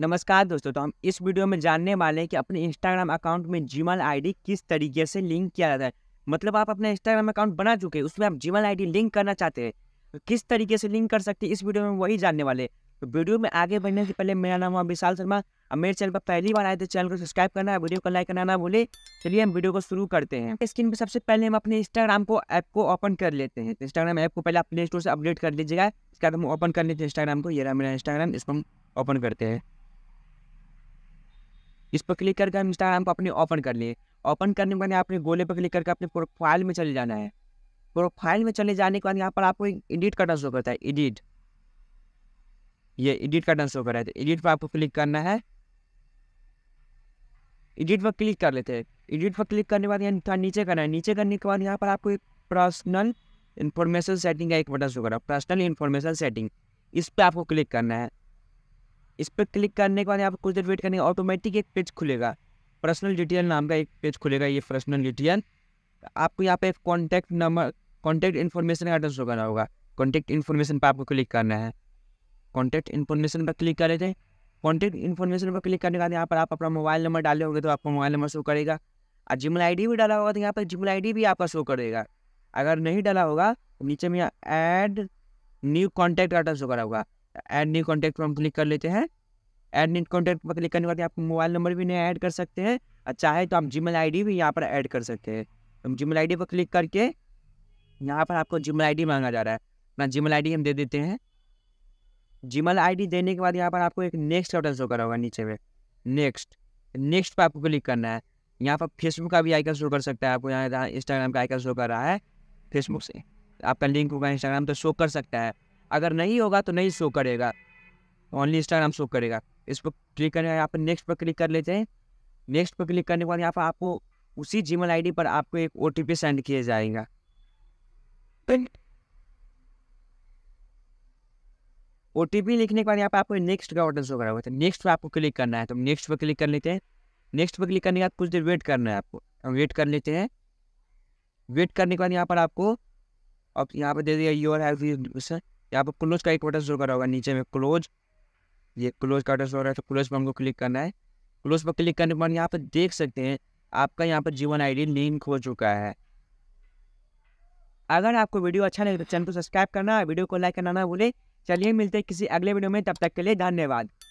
नमस्कार दोस्तों तो हम इस वीडियो में जानने वाले हैं कि अपने इंस्टाग्राम अकाउंट में आई आईडी किस तरीके से लिंक किया जाता है मतलब आप अपना इंस्टाग्राम अकाउंट बना चुके हैं उसमें आप आई आईडी लिंक करना चाहते हैं तो किस तरीके से लिंक कर सकते हैं इस वीडियो में वही जानने वाले तो वीडियो में आगे बढ़ने से पहले मेरा नाम है विशाल शर्मा और मेरे चैनल पर पहली बार आए थे तो चैनल को सब्सक्राइब करना है वीडियो को लाइक करना ना भूले चलिए हम वीडियो को शुरू करते हैं स्क्रीन पर सबसे पहले हम अपने इंस्टाग्राम को ऐप को ओपन कर लेते हैं इंस्टाग्राम तो ऐप को पहले आप प्ले स्टोर से अपडेट कर लीजिएगा इसके बाद हम ओपन कर लेते हैं इंस्टाग्राम को ये रहा मेरा इंस्टाग्राम इसको हम ओपन करते हैं इस पर क्लिक करके हम इंस्टाग्राम को अपने ओपन कर लिए ओपन करने के बाद अपने गोले पर क्लिक करके अपने प्रोफाइल में चले जाना है प्रोफाइल में चले जाने के बाद यहाँ पर आपको एडिट करना शुरू करता है एडिट ये एडिट करना शुरू करा रहा है एडिट पर आपको क्लिक करना है एडिट पर क्लिक कर लेते हैं एडिट पर क्लिक करने के बाद यहाँ थोड़ा नीचे करना है नीचे करने के बाद यहाँ पर आपको एक पर्सनल इन्फॉर्मेशन सेटिंग का एक बटन शुरू करा पर्सनल इन्फॉर्मेशन सेटिंग इस पर आपको क्लिक करना है इस पर क्लिक करने के बाद यहाँ पर कुछ देर वेट करने ऑटोमेटिक एक पेज खुलेगा पर्सनल डिटेल नाम का एक पेज खुलेगा ये पर्सनल डिटेल आपको यहाँ पे एक कॉन्टैक्ट नंबर कॉन्टैक्ट इन्फॉर्मेशन का एड्रेस शो करना होगा कॉन्टैक्ट इन्फॉर्मेशन पर आपको क्लिक करना है कॉन्टैक्ट इन्फॉर्मेशन पर क्लिक कर लेते हैं कॉन्टैक्ट इन्फॉर्मेशन पर क्लिक करने के बाद यहाँ पर आप अपना मोबाइल नंबर डाले होंगे तो आपका मोबाइल नंबर शो करेगा और जिमल आई भी डाला होगा तो यहाँ पर जिमल आई भी आपका शो करेगा अगर नहीं डाला होगा तो नीचे में यहाँ ऐड न्यू कॉन्टैक्ट का शो करा होगा एड न्यू कॉन्टैक्ट पर हम क्लिक कर लेते हैं एड न्यू कॉन्टैक्ट पर क्लिक करने के बाद आप मोबाइल नंबर भी नहीं ऐड कर सकते हैं और चाहे तो आप जीमेल आईडी भी यहाँ पर ऐड कर सकते हैं हम जीमेल आईडी पर क्लिक करके यहाँ पर आपको जीमेल आईडी मांगा जा रहा है अपना जीमेल आईडी हम दे देते हैं जीमेल आईडी देने के बाद यहाँ पर आपको एक नेक्स्ट ऑप्शन शो करा होगा नीचे में नेक्स्ट नेक्स्ट पर आपको क्लिक करना है यहाँ पर फेसबुक का भी आइकन शो कर सकता है आपको यहाँ इंस्टाग्राम का आइकन शो कर रहा है फेसबुक से आपका लिंक होगा इंस्टाग्राम तो शो कर सकता है अगर नहीं होगा तो नहीं शो करेगा ओनली इंस्टाग्राम शो करेगा इस पर क्लिक करने यहाँ पर नेक्स्ट पर क्लिक कर लेते हैं नेक्स्ट पर क्लिक करने के बाद यहाँ पर आपको उसी जी मेल पर आपको एक ओ सेंड किया जाएगा ओ टी पी लिखने के बाद यहाँ पर आपको नेक्स्ट का ऑर्डर शो करा हुआ था नेक्स्ट पर आपको क्लिक करना है तो नेक्स्ट पर क्लिक कर लेते हैं नेक्स्ट पर क्लिक करने के बाद कुछ देर वेट करना है आपको हम वेट कर लेते हैं वेट करने के बाद यहाँ पर आपको अब यहाँ पर दे दिया योर है यहाँ पर क्लोज का एक बटन शो करा होगा नीचे में क्लोज ये क्लोज का बटन शो रहा है तो क्लोज पर हमको क्लिक करना है क्लोज पर क्लिक करने के बाद यहाँ पर देख सकते हैं आपका यहाँ पर जीवन आईडी लिंक हो चुका है अगर आपको वीडियो अच्छा लगे तो चैनल को सब्सक्राइब करना वीडियो को लाइक करना ना भूलें चलिए मिलते हैं किसी अगले वीडियो में तब तक के लिए धन्यवाद